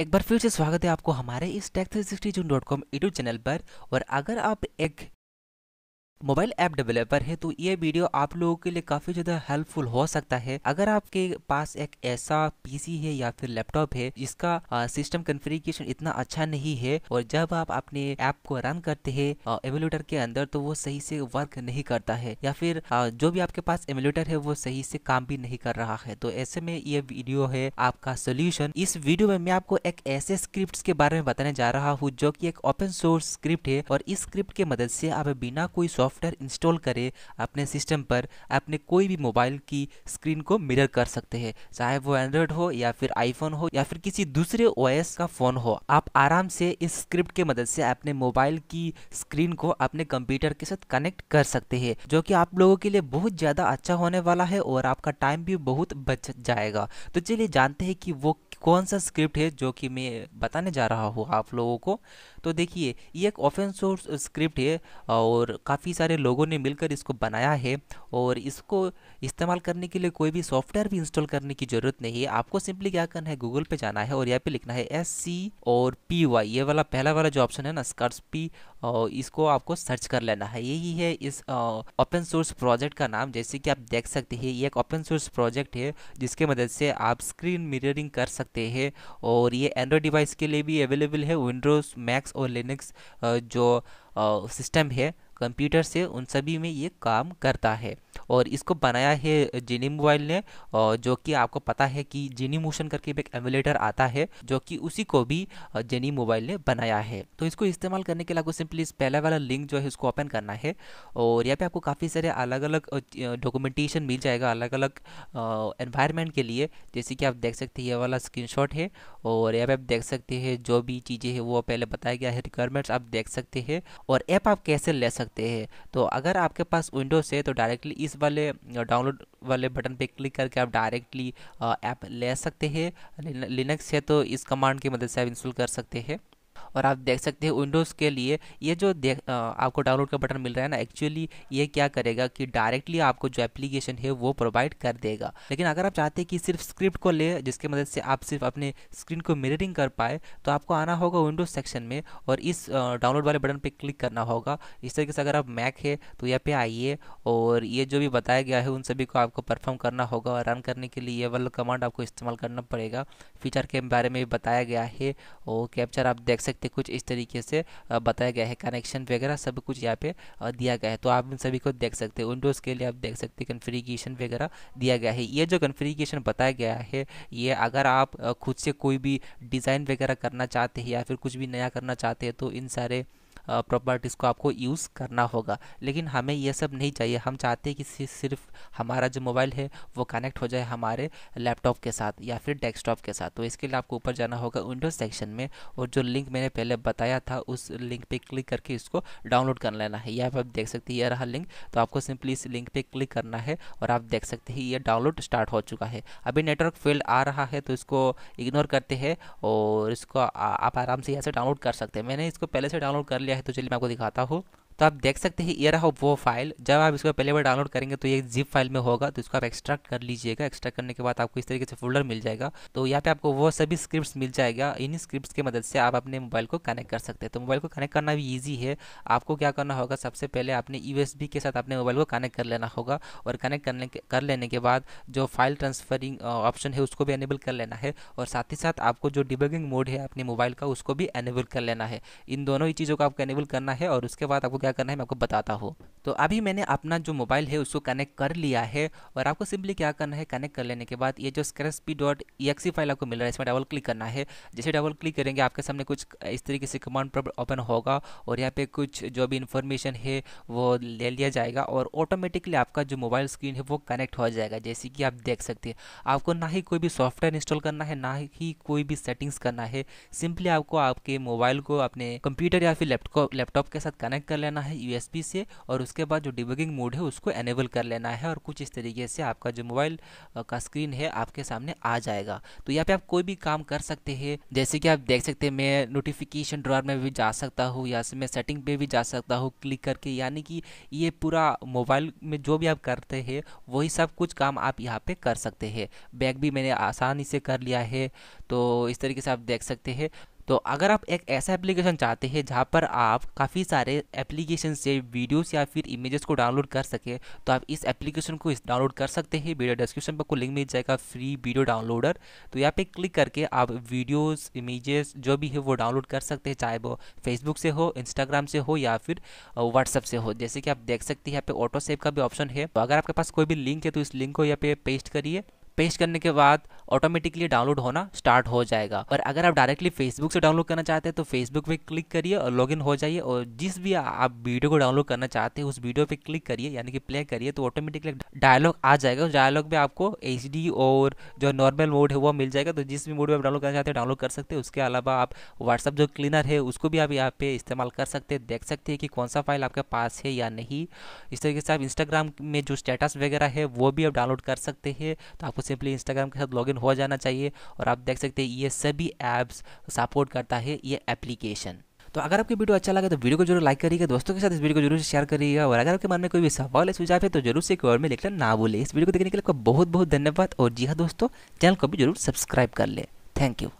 एक बार फिर से स्वागत है आपको हमारे इस techs sixty June dot com YouTube channel पर और अगर आप एक मोबाइल ऐप डेवलपर है तो ये वीडियो आप लोगों के लिए काफ़ी ज़्यादा हेल्पफुल हो सकता है अगर आपके पास एक ऐसा पीसी है या फिर लैपटॉप है जिसका सिस्टम कन्फिग्रेशन इतना अच्छा नहीं है और जब आप अपने ऐप को रन करते हैं एमुलेटर के अंदर तो वो सही से वर्क नहीं करता है या फिर आ, जो भी आपके पास एमुलेटर है वो सही से काम भी नहीं कर रहा है तो ऐसे में ये वीडियो है आपका सोल्यूशन इस वीडियो में मैं आपको एक ऐसे स्क्रिप्ट के बारे में बताने जा रहा हूँ जो की एक ओपन सोर्स स्क्रिप्ट है और इस स्क्रिप्ट के मदद से आप बिना कोई सॉफ्टवेयर इंस्टॉल करें अपने सिस्टम पर अपने कोई भी मोबाइल की स्क्रीन को मिरर कर सकते हैं चाहे वो एंड्रॉयड हो या फिर आईफोन हो या फिर किसी दूसरे ओएस का फ़ोन हो आप आराम से इस स्क्रिप्ट के मदद से अपने मोबाइल की स्क्रीन को अपने कंप्यूटर के साथ कनेक्ट कर सकते हैं जो कि आप लोगों के लिए बहुत ज़्यादा अच्छा होने वाला है और आपका टाइम भी बहुत बच जाएगा तो चलिए जानते हैं कि वो कौन सा स्क्रिप्ट है जो कि मैं बताने जा रहा हूँ आप लोगों को तो देखिए ये एक ओपन सोर्स स्क्रिप्ट है और काफ़ी सारे लोगों ने मिलकर इसको बनाया है और इसको इस्तेमाल करने के लिए कोई भी सॉफ्टवेयर भी इंस्टॉल करने की ज़रूरत नहीं है आपको सिंपली क्या करना है गूगल पे जाना है और यहाँ पे लिखना है एस सी और पी वाई ये वाला पहला वाला जो ऑप्शन है ना स्कर्स पी और इसको आपको सर्च कर लेना है यही है इस ओपन सोर्स प्रोजेक्ट का नाम जैसे कि आप देख सकते हैं ये एक ओपन सोर्स प्रोजेक्ट है जिसके मदद से आप स्क्रीन मिररिंग कर सकते सकते हैं और ये एंड्रॉयड डिवाइस के लिए भी अवेलेबल है विंडोज़ मैक्स और लिनक्स जो सिस्टम है कंप्यूटर से उन सभी में ये काम करता है और इसको बनाया है जीनी मोबाइल ने और जो कि आपको पता है कि जीनी मोशन करके एक एमुलेटर आता है जो कि उसी को भी जेनी मोबाइल ने बनाया है तो इसको इस्तेमाल करने के लिए आपको सिंपली इस पहला वाला लिंक जो है इसको ओपन करना है और यहाँ पे आपको काफ़ी सारे अलग अलग डॉक्यूमेंटेशन मिल जाएगा अलग अलग एन्वायरमेंट के लिए जैसे कि आप देख सकते हैं ये वाला स्क्रीन है और यहाँ पे आप देख सकते हैं जो भी चीज़ें हैं वो पहले बताया गया है रिक्वायरमेंट्स आप देख सकते हैं और ऐप आप कैसे ले सकते हैं तो अगर आपके पास विंडोज़ है तो डायरेक्टली इस वाले डाउनलोड वाले बटन पे क्लिक करके आप डायरेक्टली ऐप ले सकते हैं लिनक्स है तो इस कमांड की मदद से आप इंस्टॉल कर सकते हैं और आप देख सकते हैं विंडोज़ के लिए ये जो देख आपको डाउनलोड का बटन मिल रहा है ना एक्चुअली ये क्या करेगा कि डायरेक्टली आपको जो एप्लीकेशन है वो प्रोवाइड कर देगा लेकिन अगर आप चाहते हैं कि सिर्फ स्क्रिप्ट को ले जिसके मदद से आप सिर्फ अपने स्क्रीन को मिररिंग कर पाए तो आपको आना होगा विंडोज़ सेक्शन में और इस डाउनलोड वाले बटन पर क्लिक करना होगा इस तरीके से अगर आप मैक है तो यहाँ पे आइए और ये जो भी बताया गया है उन सभी को आपको परफॉर्म करना होगा और रन करने के लिए ये वाला कमांड आपको इस्तेमाल करना पड़ेगा फीचर के बारे में भी बताया गया है और कैप्चर आप देख सकते सकते हैं कुछ इस तरीके से बताया गया है कनेक्शन वगैरह सब कुछ यहाँ पे दिया गया है तो आप इन सभी को देख सकते हैं विंडोज़ के लिए आप देख सकते हैं कन्फ्रिगेशन वगैरह दिया गया है ये जो कन्फ्रिगेशन बताया गया है ये अगर आप खुद से कोई भी डिज़ाइन वगैरह करना चाहते हैं या फिर कुछ भी नया करना चाहते हैं तो इन सारे प्रॉपर्टीज़ को आपको यूज़ करना होगा लेकिन हमें यह सब नहीं चाहिए हम चाहते हैं कि सिर्फ हमारा जो मोबाइल है वो कनेक्ट हो जाए हमारे लैपटॉप के साथ या फिर डेस्कटॉप के साथ तो इसके लिए आपको ऊपर जाना होगा विंडोज सेक्शन में और जो लिंक मैंने पहले बताया था उस लिंक पर क्लिक करके इसको डाउनलोड कर लेना है या फिर आप देख सकते हैं यह रहा लिंक तो आपको सिंपली इस लिंक पर क्लिक करना है और आप देख सकते हैं ये डाउनलोड स्टार्ट हो चुका है अभी नेटवर्क फेल्ड आ रहा है तो इसको इग्नोर करते हैं और इसको आप आराम से यहाँ से डाउनलोड कर सकते हैं मैंने इसको पहले से डाउनलोड कर लिया है तो चलिए मैं आपको दिखाता हूँ तो आप देख सकते हैं ये रहा वो फाइल जब आप इसको पहले बार डाउनलोड करेंगे तो ये जिप फाइल में होगा तो इसको आप एक्सट्रैक्ट कर लीजिएगा एक्सट्रैक्ट करने के बाद आपको इस तरीके से फोल्डर मिल जाएगा तो यहाँ पे आपको वो सभी स्क्रिप्ट मिल जाएगा इन्हीं स्क्रिप्ट की मदद से आप अपने मोबाइल को कनेक्ट कर सकते हैं तो मोबाइल को कनेक्ट करना भी ईजी है आपको क्या करना होगा सबसे पहले अपने यू के साथ अपने मोबाइल को कनेक्ट कर लेना होगा और कनेक्ट करने के कर लेने के बाद जो फाइल ट्रांसफरिंग ऑप्शन है उसको भी एनेबल कर लेना है और साथ ही साथ आपको जो डिबगिंग मोड है अपने मोबाइल का उसको भी एनेबल कर लेना है इन दोनों ही चीज़ों को आपको एनेबल करना है और उसके बाद आपको क्या करना है मैं आपको बताता हूँ तो अभी मैंने अपना जो मोबाइल है उसको कनेक्ट कर लिया है और आपको सिंपली क्या करना है कनेक्ट कर लेने के बाद ये जो स्क्रैच डॉट एक्सी फाइल आपको मिल रहा है इसमें डबल क्लिक करना है जैसे डबल क्लिक करेंगे आपके सामने कुछ इस तरीके से कमांड ओपन होगा और यहाँ पे कुछ जो भी इन्फॉर्मेशन है वो ले लिया जाएगा और ऑटोमेटिकली आपका जो मोबाइल स्क्रीन है वो कनेक्ट हो जाएगा जैसे कि आप देख सकते हैं आपको ना ही कोई भी सॉफ्टवेयर इंस्टॉल करना है ना ही कोई भी सेटिंग्स करना है सिंपली आपको आपके मोबाइल को अपने कंप्यूटर या फिर लैपटॉप लैपटॉप के साथ कनेक्ट कर लेना है यू से और उसके बाद जो डिबगिंग मोड है उसको एनेबल कर लेना है और कुछ इस तरीके से आपका जो मोबाइल का स्क्रीन है आपके सामने आ जाएगा तो यहाँ पे आप कोई भी काम कर सकते हैं जैसे कि आप देख सकते हैं मैं नोटिफिकेशन ड्रॉर में भी जा सकता हूँ या मैं सेटिंग पे भी जा सकता हूँ क्लिक करके यानी कि ये पूरा मोबाइल में जो भी आप करते हैं वही सब कुछ काम आप यहाँ पर कर सकते हैं बैग भी मैंने आसानी से कर लिया है तो इस तरीके से आप देख सकते हैं तो अगर आप एक ऐसा एप्लीकेशन चाहते हैं जहाँ पर आप काफ़ी सारे एप्लीकेशन से वीडियोस या फिर इमेजेस को डाउनलोड कर सके तो आप इस एप्लीकेशन को इस डाउनलोड कर सकते हैं वीडियो डिस्क्रिप्शन पर आपको लिंक मिल जाएगा फ्री वीडियो डाउनलोडर तो यहाँ पे क्लिक करके आप वीडियोस इमेजेस जो भी है वो डाउनलोड कर सकते हैं चाहे वो फेसबुक से हो इंस्टाग्राम से हो या फिर व्हाट्सअप से हो जैसे कि आप देख सकते हैं यहाँ पे ऑटो सेव का भी ऑप्शन है तो अगर आपके पास कोई भी लिंक है तो इस लिंक को यहाँ पे पेस्ट करिए पेस्ट करने के बाद ऑटोमेटिकली डाउनलोड होना स्टार्ट हो जाएगा और अगर आप डायरेक्टली फेसबुक से डाउनलोड करना चाहते हैं तो फेसबुक पे क्लिक करिए और लॉगिन हो जाइए और जिस भी आप वीडियो को डाउनलोड करना चाहते हैं उस वीडियो पे क्लिक करिए यानी कि प्ले करिए तो ऑटोमेटिकली डायलॉग आ जाएगा उस डायलॉग में आपको एच और जो नॉर्मल मोड है वो मिल जाएगा तो जिस भी मोड में आप डाउनलोड करना चाहते हैं डाउनलोड कर सकते हैं उसके अलावा आप व्हाट्सअप जो क्लीनर है उसको भी आप यहाँ पे इस्तेमाल कर सकते हैं देख सकते हैं कि कौन सा फाइल आपके पास है या नहीं इस तरीके से आप इंस्टाग्राम में जो स्टेटस वगैरह है वो भी आप डाउनलोड कर सकते हैं तो आपको सिंपली इंस्टाग्राम के साथ लॉगिन हो जाना चाहिए और आप देख सकते हैं ये सभी ऐप्स सपोर्ट करता है ये एप्लीकेशन तो अगर आपकी वीडियो अच्छा लगा तो वीडियो को जरूर लाइक करिएगा दोस्तों के साथ इस वीडियो को जरूर शेयर करिएगा और अगर आपके मन में कोई भी सवाल है सुझाव है तो जरूर से कमेंट में लिखना ना भूलें इस वीडियो को देखने के लिए आपका बहुत बहुत धन्यवाद और जी हाँ दोस्तों चैनल को भी जरूर सब्सक्राइब कर ले थैंक यू